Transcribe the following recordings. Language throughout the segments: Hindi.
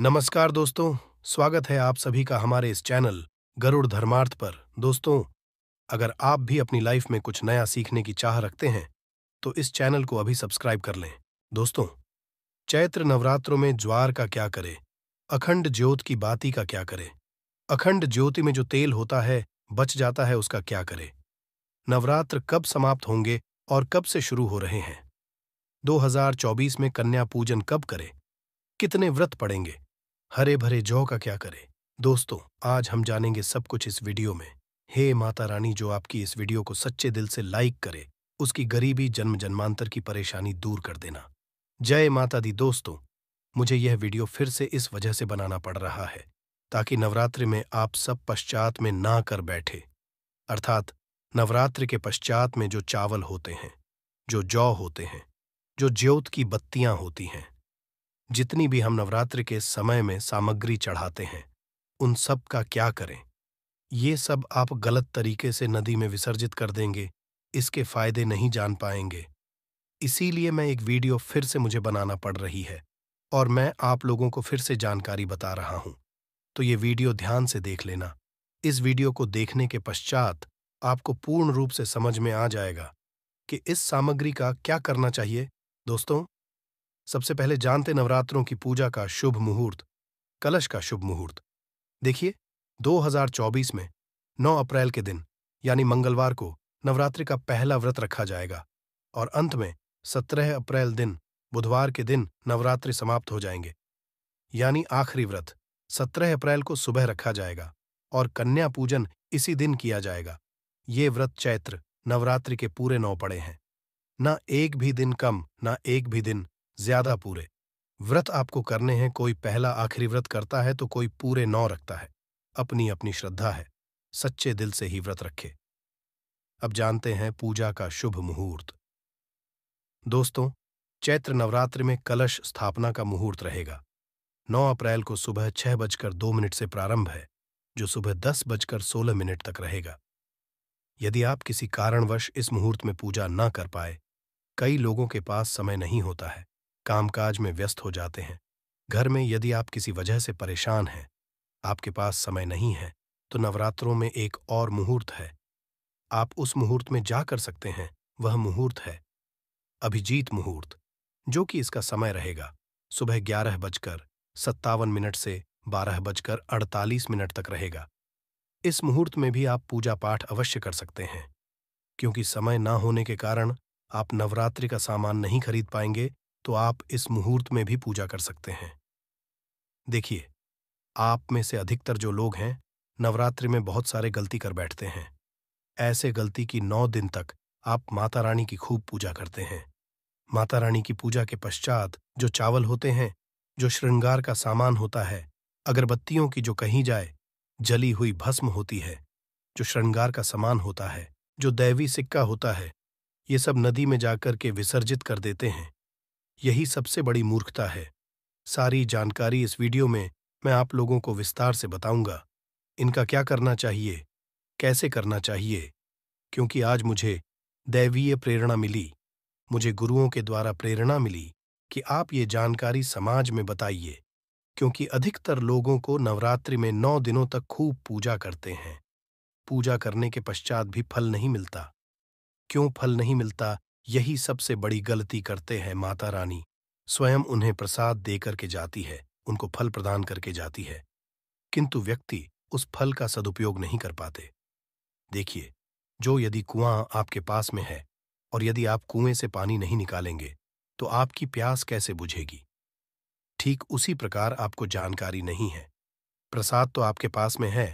नमस्कार दोस्तों स्वागत है आप सभी का हमारे इस चैनल गरुड़ धर्मार्थ पर दोस्तों अगर आप भी अपनी लाइफ में कुछ नया सीखने की चाह रखते हैं तो इस चैनल को अभी सब्सक्राइब कर लें दोस्तों चैत्र नवरात्रों में ज्वार का क्या करे अखंड ज्योत की बाती का क्या करे अखंड ज्योति में जो तेल होता है बच जाता है उसका क्या करे नवरात्र कब समाप्त होंगे और कब से शुरू हो रहे हैं 2024 में कन्या पूजन कब करें कितने व्रत पड़ेंगे हरे भरे जौ का क्या करें दोस्तों आज हम जानेंगे सब कुछ इस वीडियो में हे माता रानी जो आपकी इस वीडियो को सच्चे दिल से लाइक करे उसकी गरीबी जन्म जन्मांतर की परेशानी दूर कर देना जय माता दी दोस्तों मुझे यह वीडियो फिर से इस वजह से बनाना पड़ रहा है ताकि नवरात्रि में आप सब पश्चात में ना कर बैठे अर्थात नवरात्रि के पश्चात में जो चावल होते हैं जो जौ होते हैं जो ज्योत की बत्तियां होती हैं जितनी भी हम नवरात्र के समय में सामग्री चढ़ाते हैं उन सब का क्या करें ये सब आप गलत तरीके से नदी में विसर्जित कर देंगे इसके फायदे नहीं जान पाएंगे इसीलिए मैं एक वीडियो फिर से मुझे बनाना पड़ रही है और मैं आप लोगों को फिर से जानकारी बता रहा हूं तो ये वीडियो ध्यान से देख लेना इस वीडियो को देखने के पश्चात आपको पूर्ण रूप से समझ में आ जाएगा कि इस सामग्री का क्या करना चाहिए दोस्तों सबसे पहले जानते नवरात्रों की पूजा का शुभ मुहूर्त कलश का शुभ मुहूर्त देखिए 2024 में 9 अप्रैल के दिन यानी मंगलवार को नवरात्रि का पहला व्रत रखा जाएगा और अंत में 17 अप्रैल दिन बुधवार के दिन नवरात्रि समाप्त हो जाएंगे यानी आखिरी व्रत 17 अप्रैल को सुबह रखा जाएगा और कन्या पूजन इसी दिन किया जाएगा ये व्रत चैत्र नवरात्रि के पूरे नौ पड़े हैं न एक भी दिन कम न एक भी दिन ज्यादा पूरे व्रत आपको करने हैं कोई पहला आखिरी व्रत करता है तो कोई पूरे नौ रखता है अपनी अपनी श्रद्धा है सच्चे दिल से ही व्रत रखे अब जानते हैं पूजा का शुभ मुहूर्त दोस्तों चैत्र नवरात्र में कलश स्थापना का मुहूर्त रहेगा 9 अप्रैल को सुबह छह बजकर दो मिनट से प्रारंभ है जो सुबह दस बजकर सोलह मिनट तक रहेगा यदि आप किसी कारणवश इस मुहूर्त में पूजा न कर पाए कई लोगों के पास समय नहीं होता है कामकाज में व्यस्त हो जाते हैं घर में यदि आप किसी वजह से परेशान हैं आपके पास समय नहीं है तो नवरात्रों में एक और मुहूर्त है आप उस मुहूर्त में जा कर सकते हैं वह मुहूर्त है अभिजीत मुहूर्त जो कि इसका समय रहेगा सुबह ग्यारह बजकर सत्तावन मिनट से बारह बजकर अड़तालीस मिनट तक रहेगा इस मुहूर्त में भी आप पूजा पाठ अवश्य कर सकते हैं क्योंकि समय ना होने के कारण आप नवरात्रि का सामान नहीं खरीद पाएंगे तो आप इस मुहूर्त में भी पूजा कर सकते हैं देखिए आप में से अधिकतर जो लोग हैं नवरात्रि में बहुत सारे गलती कर बैठते हैं ऐसे गलती की नौ दिन तक आप माता रानी की खूब पूजा करते हैं माता रानी की पूजा के पश्चात जो चावल होते हैं जो श्रृंगार का सामान होता है अगरबत्तियों की जो कहीं जाए जली हुई भस्म होती है जो श्रृंगार का सामान होता है जो दैवी सिक्का होता है ये सब नदी में जाकर के विसर्जित कर देते हैं यही सबसे बड़ी मूर्खता है सारी जानकारी इस वीडियो में मैं आप लोगों को विस्तार से बताऊंगा इनका क्या करना चाहिए कैसे करना चाहिए क्योंकि आज मुझे दैवीय प्रेरणा मिली मुझे गुरुओं के द्वारा प्रेरणा मिली कि आप ये जानकारी समाज में बताइए क्योंकि अधिकतर लोगों को नवरात्रि में नौ दिनों तक खूब पूजा करते हैं पूजा करने के पश्चात भी फल नहीं मिलता क्यों फल नहीं मिलता यही सबसे बड़ी गलती करते हैं माता रानी स्वयं उन्हें प्रसाद दे करके जाती है उनको फल प्रदान करके जाती है किंतु व्यक्ति उस फल का सदुपयोग नहीं कर पाते देखिए जो यदि कुआं आपके पास में है और यदि आप कुएं से पानी नहीं निकालेंगे तो आपकी प्यास कैसे बुझेगी ठीक उसी प्रकार आपको जानकारी नहीं है प्रसाद तो आपके पास में है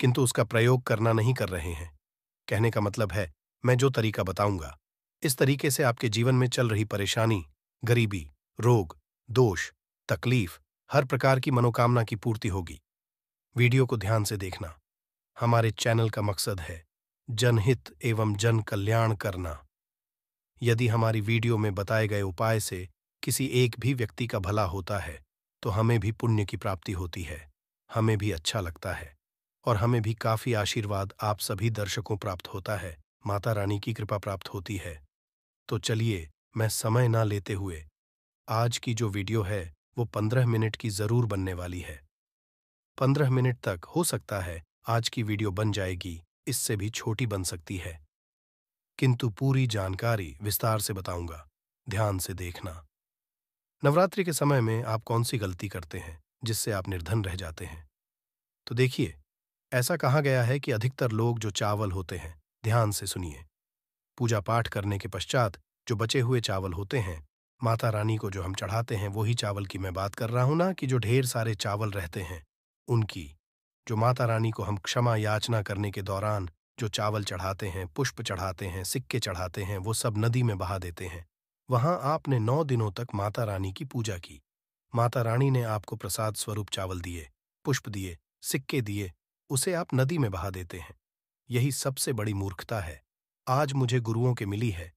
किंतु उसका प्रयोग करना नहीं कर रहे हैं कहने का मतलब है मैं जो तरीका बताऊंगा इस तरीके से आपके जीवन में चल रही परेशानी गरीबी रोग दोष तकलीफ हर प्रकार की मनोकामना की पूर्ति होगी वीडियो को ध्यान से देखना हमारे चैनल का मकसद है जनहित एवं जन कल्याण करना यदि हमारी वीडियो में बताए गए उपाय से किसी एक भी व्यक्ति का भला होता है तो हमें भी पुण्य की प्राप्ति होती है हमें भी अच्छा लगता है और हमें भी काफी आशीर्वाद आप सभी दर्शकों प्राप्त होता है माता रानी की कृपा प्राप्त होती है तो चलिए मैं समय ना लेते हुए आज की जो वीडियो है वो पंद्रह मिनट की जरूर बनने वाली है पंद्रह मिनट तक हो सकता है आज की वीडियो बन जाएगी इससे भी छोटी बन सकती है किंतु पूरी जानकारी विस्तार से बताऊंगा ध्यान से देखना नवरात्रि के समय में आप कौन सी गलती करते हैं जिससे आप निर्धन रह जाते हैं तो देखिए ऐसा कहा गया है कि अधिकतर लोग जो चावल होते हैं ध्यान से सुनिए पूजा पाठ करने के पश्चात जो बचे हुए चावल होते हैं माता रानी को जो हम चढ़ाते हैं वही चावल की मैं बात कर रहा हूं ना कि जो ढेर सारे चावल रहते हैं उनकी जो माता रानी को हम क्षमा याचना करने के दौरान जो चावल चढ़ाते हैं पुष्प चढ़ाते हैं सिक्के चढ़ाते हैं वो सब नदी में बहा देते हैं वहां आपने नौ दिनों तक माता रानी की पूजा की माता रानी ने आपको प्रसाद स्वरूप चावल दिए पुष्प दिए सिक्के दिए उसे आप नदी में बहा देते हैं यही सबसे बड़ी मूर्खता है आज मुझे गुरुओं के मिली है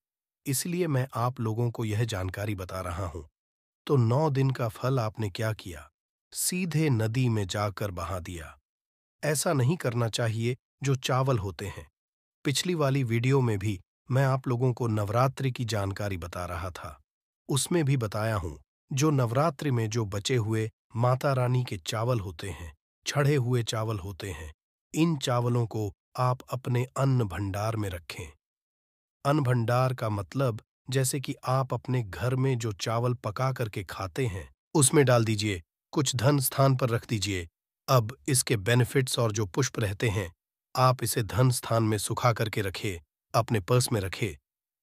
इसलिए मैं आप लोगों को यह जानकारी बता रहा हूं तो नौ दिन का फल आपने क्या किया सीधे नदी में जाकर बहा दिया ऐसा नहीं करना चाहिए जो चावल होते हैं पिछली वाली वीडियो में भी मैं आप लोगों को नवरात्रि की जानकारी बता रहा था उसमें भी बताया हूं जो नवरात्रि में जो बचे हुए माता रानी के चावल होते हैं छड़े हुए चावल होते हैं इन चावलों को आप अपने अन्न भंडार में रखें अनभंडार भंडार का मतलब जैसे कि आप अपने घर में जो चावल पका करके खाते हैं उसमें डाल दीजिए कुछ धन स्थान पर रख दीजिए अब इसके बेनिफिट्स और जो पुष्प रहते हैं आप इसे धन स्थान में सुखा करके रखे अपने पर्स में रखे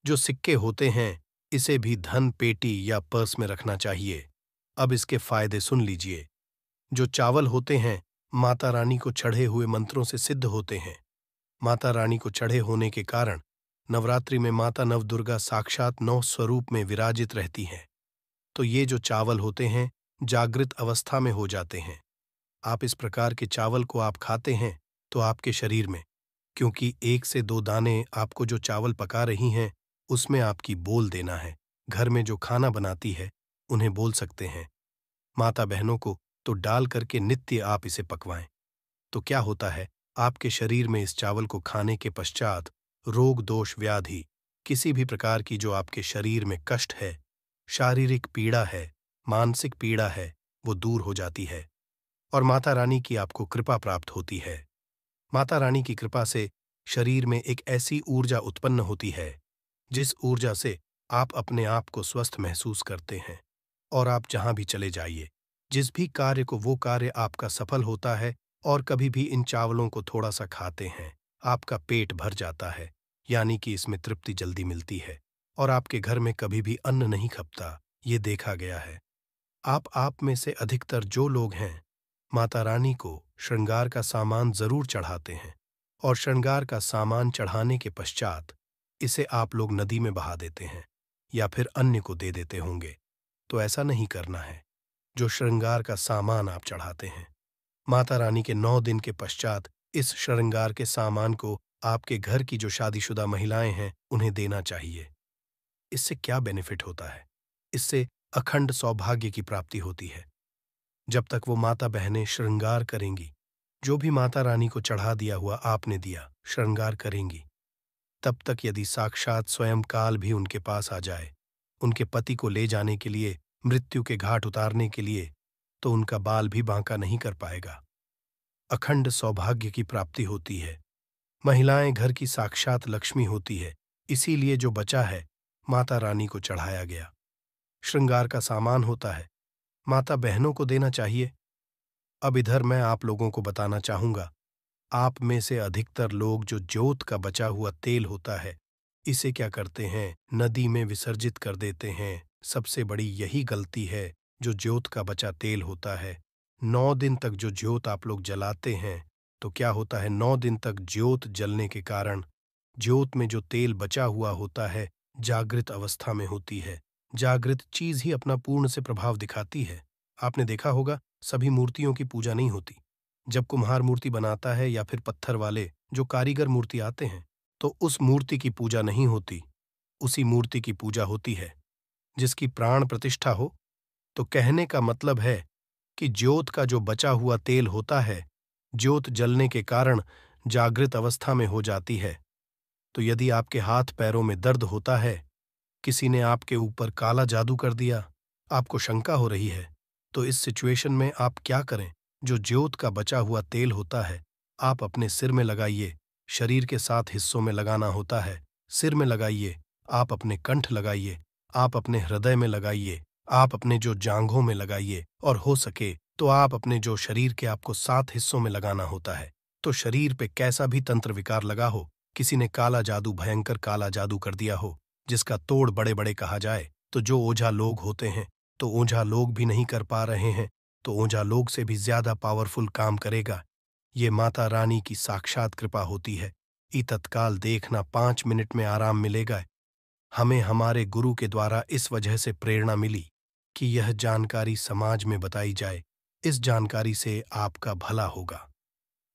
जो सिक्के होते हैं इसे भी धन पेटी या पर्स में रखना चाहिए अब इसके फायदे सुन लीजिए जो चावल होते हैं माता रानी को चढ़े हुए मंत्रों से सिद्ध होते हैं माता रानी को चढ़े होने के कारण नवरात्रि में माता नवदुर्गा साक्षात नौ स्वरूप में विराजित रहती हैं तो ये जो चावल होते हैं जागृत अवस्था में हो जाते हैं आप इस प्रकार के चावल को आप खाते हैं तो आपके शरीर में क्योंकि एक से दो दाने आपको जो चावल पका रही हैं उसमें आपकी बोल देना है घर में जो खाना बनाती है उन्हें बोल सकते हैं माता बहनों को तो डाल करके नित्य आप इसे पकवाएं तो क्या होता है आपके शरीर में इस चावल को खाने के पश्चात रोग दोष व्याधि किसी भी प्रकार की जो आपके शरीर में कष्ट है शारीरिक पीड़ा है मानसिक पीड़ा है वो दूर हो जाती है और माता रानी की आपको कृपा प्राप्त होती है माता रानी की कृपा से शरीर में एक ऐसी ऊर्जा उत्पन्न होती है जिस ऊर्जा से आप अपने आप को स्वस्थ महसूस करते हैं और आप जहां भी चले जाइए जिस भी कार्य को वो कार्य आपका सफल होता है और कभी भी इन चावलों को थोड़ा सा खाते हैं आपका पेट भर जाता है यानी कि इसमें तृप्ति जल्दी मिलती है और आपके घर में कभी भी अन्न नहीं खपता ये देखा गया है आप आप में से अधिकतर जो लोग हैं माता रानी को श्रृंगार का सामान जरूर चढ़ाते हैं और श्रृंगार का सामान चढ़ाने के पश्चात इसे आप लोग नदी में बहा देते हैं या फिर अन्य को दे देते होंगे तो ऐसा नहीं करना है जो श्रृंगार का सामान आप चढ़ाते हैं माता रानी के नौ दिन के पश्चात इस श्रृंगार के सामान को आपके घर की जो शादीशुदा महिलाएं हैं उन्हें देना चाहिए इससे क्या बेनिफिट होता है इससे अखंड सौभाग्य की प्राप्ति होती है जब तक वो माता बहनें श्रृंगार करेंगी जो भी माता रानी को चढ़ा दिया हुआ आपने दिया श्रृंगार करेंगी तब तक यदि साक्षात स्वयं काल भी उनके पास आ जाए उनके पति को ले जाने के लिए मृत्यु के घाट उतारने के लिए तो उनका बाल भी बांका नहीं कर पाएगा अखंड सौभाग्य की प्राप्ति होती है महिलाएं घर की साक्षात लक्ष्मी होती है इसीलिए जो बचा है माता रानी को चढ़ाया गया श्रृंगार का सामान होता है माता बहनों को देना चाहिए अब इधर मैं आप लोगों को बताना चाहूंगा आप में से अधिकतर लोग जो ज्योत का बचा हुआ तेल होता है इसे क्या करते हैं नदी में विसर्जित कर देते हैं सबसे बड़ी यही गलती है जो ज्योत का बचा तेल होता है नौ दिन तक जो ज्योत आप लोग जलाते हैं तो क्या होता है नौ दिन तक ज्योत जलने के कारण ज्योत में जो तेल बचा हुआ होता है जागृत अवस्था में होती है जागृत चीज ही अपना पूर्ण से प्रभाव दिखाती है आपने देखा होगा सभी मूर्तियों की पूजा नहीं होती जब कुम्हार मूर्ति बनाता है या फिर पत्थर वाले जो कारीगर मूर्ति आते हैं तो उस मूर्ति की पूजा नहीं होती उसी मूर्ति की पूजा होती है जिसकी प्राण प्रतिष्ठा हो तो कहने का मतलब है कि ज्योत का जो बचा हुआ तेल होता है ज्योत जलने के कारण जागृत अवस्था में हो जाती है तो यदि आपके हाथ पैरों में दर्द होता है किसी ने आपके ऊपर काला जादू कर दिया आपको शंका हो रही है तो इस सिचुएशन में आप क्या करें जो ज्योत का बचा हुआ तेल होता है आप अपने सिर में लगाइए शरीर के साथ हिस्सों में लगाना होता है सिर में लगाइए आप अपने कंठ लगाइए आप अपने हृदय में लगाइए आप अपने जो जांघों में लगाइए और हो सके तो आप अपने जो शरीर के आपको सात हिस्सों में लगाना होता है तो शरीर पे कैसा भी तंत्र विकार लगा हो किसी ने काला जादू भयंकर काला जादू कर दिया हो जिसका तोड़ बड़े बड़े कहा जाए तो जो ओझा लोग होते हैं तो ओझा लोग भी नहीं कर पा रहे हैं तो ओझा लोग से भी ज्यादा पावरफुल काम करेगा ये माता रानी की साक्षात कृपा होती है ई तत्काल देखना पांच मिनट में आराम मिलेगा हमें हमारे गुरु के द्वारा इस वजह से प्रेरणा मिली कि यह जानकारी समाज में बताई जाए इस जानकारी से आपका भला होगा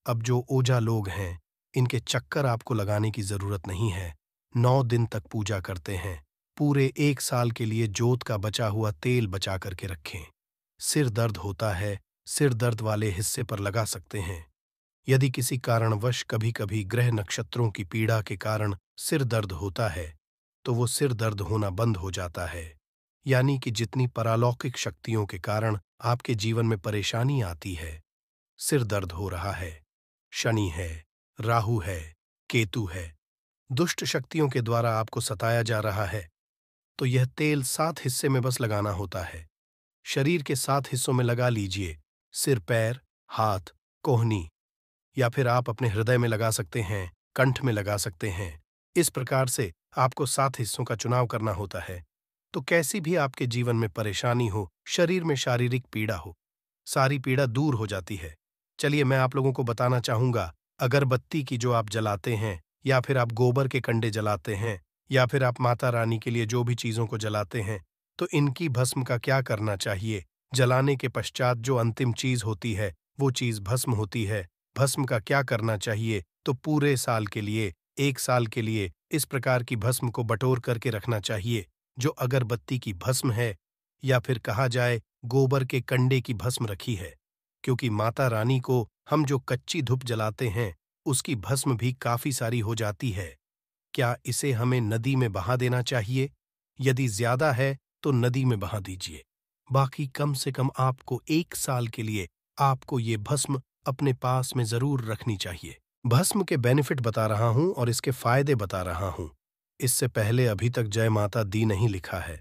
अब जो ओझा लोग हैं इनके चक्कर आपको लगाने की जरूरत नहीं है नौ दिन तक पूजा करते हैं पूरे एक साल के लिए जोत का बचा हुआ तेल बचा करके रखें सिर दर्द होता है सिर दर्द वाले हिस्से पर लगा सकते हैं यदि किसी कारणवश कभी कभी ग्रह नक्षत्रों की पीड़ा के कारण सिर दर्द होता है तो वो सिर दर्द होना बंद हो जाता है यानी कि जितनी परालौकिक शक्तियों के कारण आपके जीवन में परेशानी आती है सिर दर्द हो रहा है शनि है राहु है केतु है दुष्ट शक्तियों के द्वारा आपको सताया जा रहा है तो यह तेल सात हिस्से में बस लगाना होता है शरीर के सात हिस्सों में लगा लीजिए सिर पैर हाथ कोहनी या फिर आप अपने हृदय में लगा सकते हैं कंठ में लगा सकते हैं इस प्रकार से आपको सात हिस्सों का चुनाव करना होता है तो कैसी भी आपके जीवन में परेशानी हो शरीर में शारीरिक पीड़ा हो सारी पीड़ा दूर हो जाती है चलिए मैं आप लोगों को बताना चाहूंगा अगरबत्ती की जो आप जलाते हैं या फिर आप गोबर के कंडे जलाते हैं या फिर आप माता रानी के लिए जो भी चीज़ों को जलाते हैं तो इनकी भस्म का क्या करना चाहिए जलाने के पश्चात जो अंतिम चीज़ होती है वो चीज़ भस्म होती है भस्म का क्या करना चाहिए तो पूरे साल के लिए एक साल के लिए इस प्रकार की भस्म को बटोर करके रखना चाहिए जो अगरबत्ती की भस्म है या फिर कहा जाए गोबर के कंडे की भस्म रखी है क्योंकि माता रानी को हम जो कच्ची धूप जलाते हैं उसकी भस्म भी काफी सारी हो जाती है क्या इसे हमें नदी में बहा देना चाहिए यदि ज्यादा है तो नदी में बहा दीजिए बाकी कम से कम आपको एक साल के लिए आपको ये भस्म अपने पास में जरूर रखनी चाहिए भस्म के बेनिफिट बता रहा हूं और इसके फायदे बता रहा हूं इससे पहले अभी तक जय माता दी नहीं लिखा है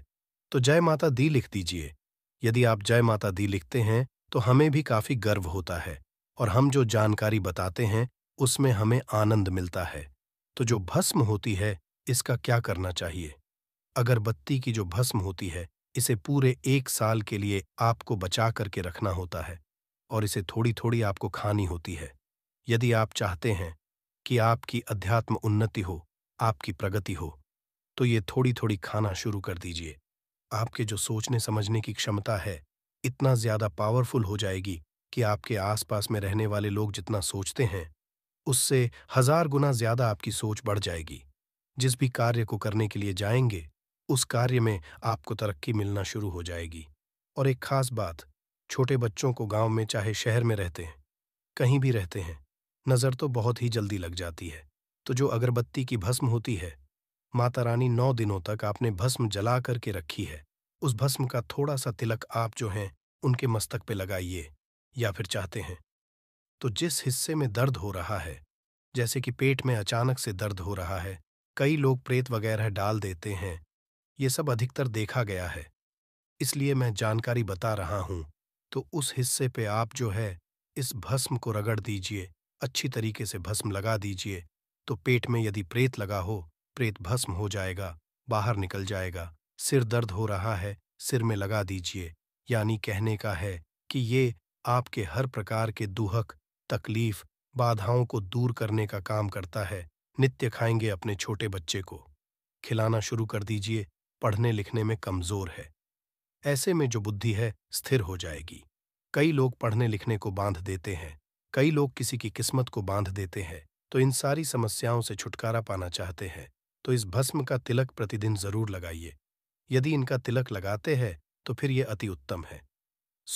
तो जय माता दी लिख दीजिए यदि आप जय माता दी लिखते हैं तो हमें भी काफी गर्व होता है और हम जो जानकारी बताते हैं उसमें हमें आनंद मिलता है तो जो भस्म होती है इसका क्या करना चाहिए अगरबत्ती की जो भस्म होती है इसे पूरे एक साल के लिए आपको बचा करके रखना होता है और इसे थोड़ी थोड़ी आपको खानी होती है यदि आप चाहते हैं कि आपकी अध्यात्म उन्नति हो आपकी प्रगति हो तो ये थोड़ी थोड़ी खाना शुरू कर दीजिए आपके जो सोचने समझने की क्षमता है इतना ज्यादा पावरफुल हो जाएगी कि आपके आसपास में रहने वाले लोग जितना सोचते हैं उससे हजार गुना ज्यादा आपकी सोच बढ़ जाएगी जिस भी कार्य को करने के लिए जाएंगे उस कार्य में आपको तरक्की मिलना शुरू हो जाएगी और एक खास बात छोटे बच्चों को गांव में चाहे शहर में रहते हैं कहीं भी रहते हैं नज़र तो बहुत ही जल्दी लग जाती है तो जो अगरबत्ती की भस्म होती है माता रानी नौ दिनों तक आपने भस्म जला करके रखी है उस भस्म का थोड़ा सा तिलक आप जो हैं उनके मस्तक पे लगाइए या फिर चाहते हैं तो जिस हिस्से में दर्द हो रहा है जैसे कि पेट में अचानक से दर्द हो रहा है कई लोग प्रेत वगैरह डाल देते हैं ये सब अधिकतर देखा गया है इसलिए मैं जानकारी बता रहा हूं तो उस हिस्से पे आप जो है इस भस्म को रगड़ दीजिए अच्छी तरीके से भस्म लगा दीजिए तो पेट में यदि प्रेत लगा हो प्रेत भस्म हो जाएगा बाहर निकल जाएगा सिर दर्द हो रहा है सिर में लगा दीजिए यानी कहने का है कि ये आपके हर प्रकार के दुहक तकलीफ बाधाओं को दूर करने का काम करता है नित्य खाएंगे अपने छोटे बच्चे को खिलाना शुरू कर दीजिए पढ़ने लिखने में कमजोर है ऐसे में जो बुद्धि है स्थिर हो जाएगी कई लोग पढ़ने लिखने को बांध देते हैं कई लोग किसी की किस्मत को बांध देते हैं तो इन सारी समस्याओं से छुटकारा पाना चाहते हैं तो इस भस्म का तिलक प्रतिदिन जरूर लगाइए यदि इनका तिलक लगाते हैं तो फिर ये अति उत्तम है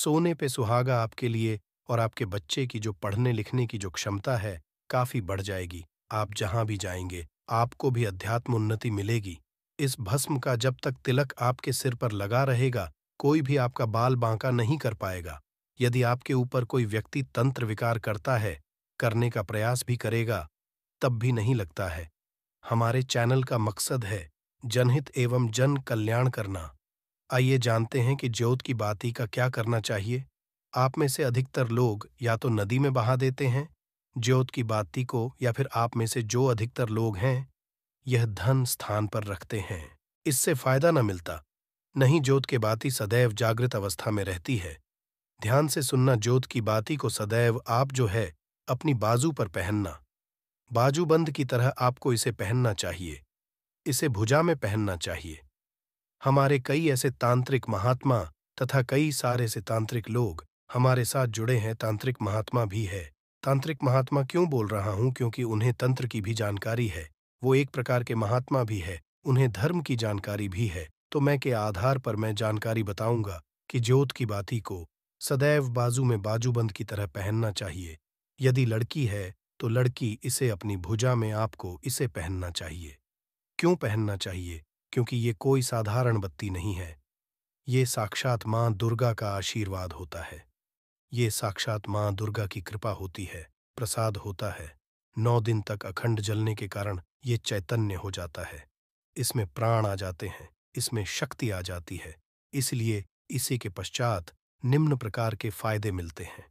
सोने पे सुहागा आपके लिए और आपके बच्चे की जो पढ़ने लिखने की जो क्षमता है काफी बढ़ जाएगी आप जहां भी जाएंगे आपको भी अध्यात्म उन्नति मिलेगी इस भस्म का जब तक तिलक आपके सिर पर लगा रहेगा कोई भी आपका बाल बांका नहीं कर पाएगा यदि आपके ऊपर कोई व्यक्ति तंत्र विकार करता है करने का प्रयास भी करेगा तब भी नहीं लगता है हमारे चैनल का मकसद है जनहित एवं जन कल्याण करना आइए जानते हैं कि ज्योत की बाती का क्या करना चाहिए आप में से अधिकतर लोग या तो नदी में बहा देते हैं ज्योत की बाती को या फिर आप में से जो अधिकतर लोग हैं यह धन स्थान पर रखते हैं इससे फायदा न मिलता नहीं ज्योत के बाती सदैव जागृत अवस्था में रहती है ध्यान से सुनना ज्योत की बाती को सदैव आप जो है अपनी बाजू पर पहनना बाजूबंद की तरह आपको इसे पहनना चाहिए इसे भुजा में पहनना चाहिए हमारे कई ऐसे तांत्रिक महात्मा तथा कई सारे से तांत्रिक लोग हमारे साथ जुड़े हैं तांत्रिक महात्मा भी है तांत्रिक महात्मा क्यों बोल रहा हूं क्योंकि उन्हें तंत्र की भी जानकारी है वो एक प्रकार के महात्मा भी है उन्हें धर्म की जानकारी भी है तो मैं के आधार पर मैं जानकारी बताऊंगा कि ज्योत की बाती को सदैव बाजू में बाजूबंद की तरह पहनना चाहिए यदि लड़की है तो लड़की इसे अपनी भुजा में आपको इसे पहनना चाहिए क्यों पहनना चाहिए क्योंकि ये कोई साधारण बत्ती नहीं है ये साक्षात माँ दुर्गा का आशीर्वाद होता है ये साक्षात माँ दुर्गा की कृपा होती है प्रसाद होता है नौ दिन तक अखंड जलने के कारण ये चैतन्य हो जाता है इसमें प्राण आ जाते हैं इसमें शक्ति आ जाती है इसलिए इसी के पश्चात निम्न प्रकार के फायदे मिलते हैं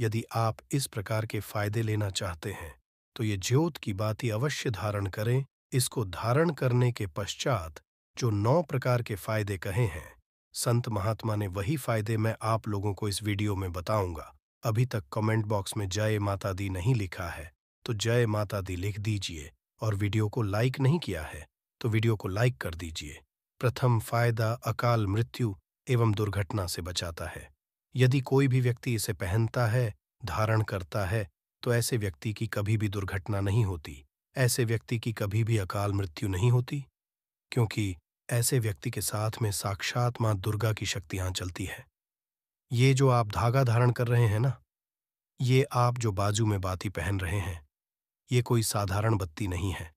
यदि आप इस प्रकार के फायदे लेना चाहते हैं तो ये ज्योत की बाती अवश्य धारण करें इसको धारण करने के पश्चात जो नौ प्रकार के फायदे कहे हैं संत महात्मा ने वही फायदे मैं आप लोगों को इस वीडियो में बताऊंगा अभी तक कमेंट बॉक्स में जय माता दी नहीं लिखा है तो जय माता दी लिख दीजिए और वीडियो को लाइक नहीं किया है तो वीडियो को लाइक कर दीजिए प्रथम फायदा अकाल मृत्यु एवं दुर्घटना से बचाता है यदि कोई भी व्यक्ति इसे पहनता है धारण करता है तो ऐसे व्यक्ति की कभी भी दुर्घटना नहीं होती ऐसे व्यक्ति की कभी भी अकाल मृत्यु नहीं होती क्योंकि ऐसे व्यक्ति के साथ में साक्षात मां दुर्गा की शक्तियां चलती हैं ये जो आप धागा धारण कर रहे हैं ना ये आप जो बाजू में बाती पहन रहे हैं ये कोई साधारण बत्ती नहीं है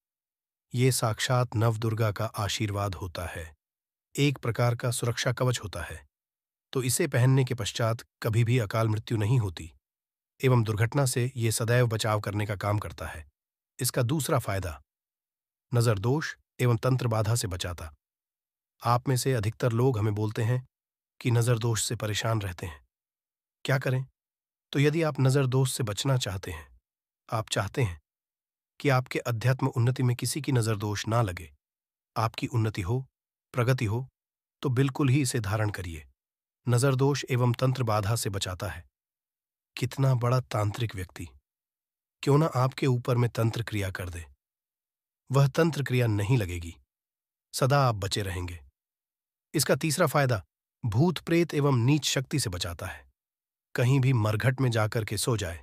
ये साक्षात नव दुर्गा का आशीर्वाद होता है एक प्रकार का सुरक्षा कवच होता है तो इसे पहनने के पश्चात कभी भी अकाल मृत्यु नहीं होती एवं दुर्घटना से ये सदैव बचाव करने का काम करता है इसका दूसरा फायदा नजर दोष एवं तंत्र बाधा से बचाता आप में से अधिकतर लोग हमें बोलते हैं कि नजर दोष से परेशान रहते हैं क्या करें तो यदि आप नजर दोष से बचना चाहते हैं आप चाहते हैं कि आपके अध्यात्म उन्नति में किसी की नजर दोष ना लगे आपकी उन्नति हो प्रगति हो तो बिल्कुल ही इसे धारण करिए नजरदोष एवं तंत्र बाधा से बचाता है कितना बड़ा तांत्रिक व्यक्ति क्यों ना आपके ऊपर में तंत्र क्रिया कर दे वह तंत्र क्रिया नहीं लगेगी सदा आप बचे रहेंगे इसका तीसरा फायदा भूत प्रेत एवं नीच शक्ति से बचाता है कहीं भी मरघट में जाकर के सो जाए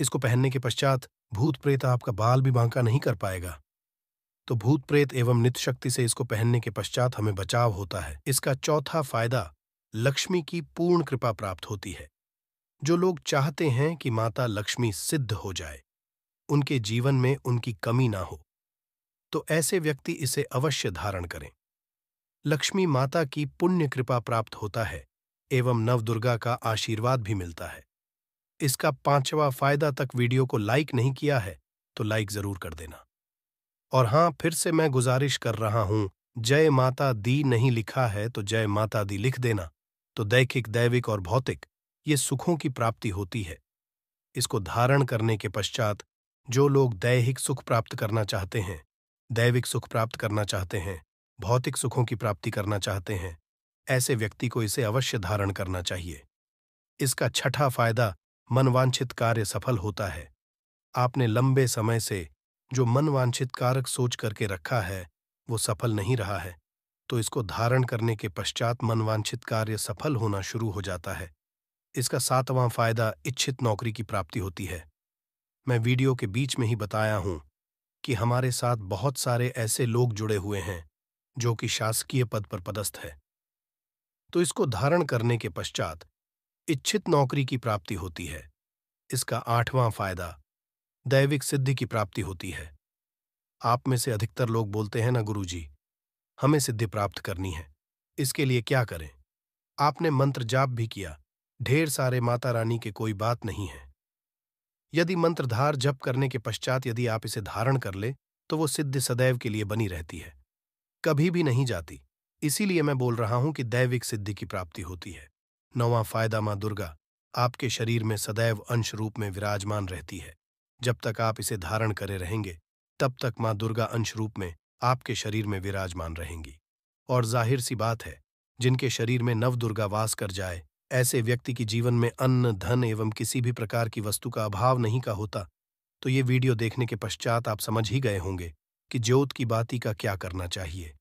इसको पहनने के पश्चात भूत प्रेत आपका बाल भी बांका नहीं कर पाएगा तो भूत प्रेत एवं नित शक्ति से इसको पहनने के पश्चात हमें बचाव होता है इसका चौथा फायदा लक्ष्मी की पूर्ण कृपा प्राप्त होती है जो लोग चाहते हैं कि माता लक्ष्मी सिद्ध हो जाए उनके जीवन में उनकी कमी ना हो तो ऐसे व्यक्ति इसे अवश्य धारण करें लक्ष्मी माता की पुण्य कृपा प्राप्त होता है एवं नवदुर्गा का आशीर्वाद भी मिलता है इसका पांचवा फायदा तक वीडियो को लाइक नहीं किया है तो लाइक जरूर कर देना और हां फिर से मैं गुजारिश कर रहा हूं जय माता दी नहीं लिखा है तो जय माता दी लिख देना तो दैखिक दैविक और भौतिक ये सुखों की प्राप्ति होती है इसको धारण करने के पश्चात जो लोग दैहिक सुख प्राप्त करना चाहते हैं दैविक सुख प्राप्त करना चाहते हैं भौतिक सुखों की प्राप्ति करना चाहते हैं ऐसे व्यक्ति को इसे अवश्य धारण करना चाहिए इसका छठा फायदा मनवांछित कार्य सफल होता है आपने लंबे समय से जो मनवांछित कारक सोच करके रखा है वो सफल नहीं रहा है तो इसको धारण करने के पश्चात मनवांछित कार्य सफल होना शुरू हो जाता है इसका सातवां फायदा इच्छित नौकरी की प्राप्ति होती है मैं वीडियो के बीच में ही बताया हूं कि हमारे साथ बहुत सारे ऐसे लोग जुड़े हुए हैं जो कि शासकीय पद पर पदस्थ है तो इसको धारण करने के पश्चात इच्छित नौकरी की प्राप्ति होती है इसका आठवां फायदा दैविक सिद्धि की प्राप्ति होती है आप में से अधिकतर लोग बोलते हैं ना गुरुजी हमें सिद्धि प्राप्त करनी है इसके लिए क्या करें आपने मंत्र जाप भी किया ढेर सारे माता रानी के कोई बात नहीं है यदि मंत्रधार जप करने के पश्चात यदि आप इसे धारण कर ले तो वो सिद्धि सदैव के लिए बनी रहती है कभी भी नहीं जाती इसीलिए मैं बोल रहा हूं कि दैविक सिद्धि की प्राप्ति होती है नवा फायदा मां दुर्गा आपके शरीर में सदैव अंश रूप में विराजमान रहती है जब तक आप इसे धारण करे रहेंगे तब तक मां दुर्गा अंश रूप में आपके शरीर में विराजमान रहेंगी और जाहिर सी बात है जिनके शरीर में नव दुर्गा वास कर जाए ऐसे व्यक्ति की जीवन में अन्न धन एवं किसी भी प्रकार की वस्तु का अभाव नहीं का होता तो ये वीडियो देखने के पश्चात आप समझ ही गए होंगे कि ज्योत की बाती का क्या करना चाहिए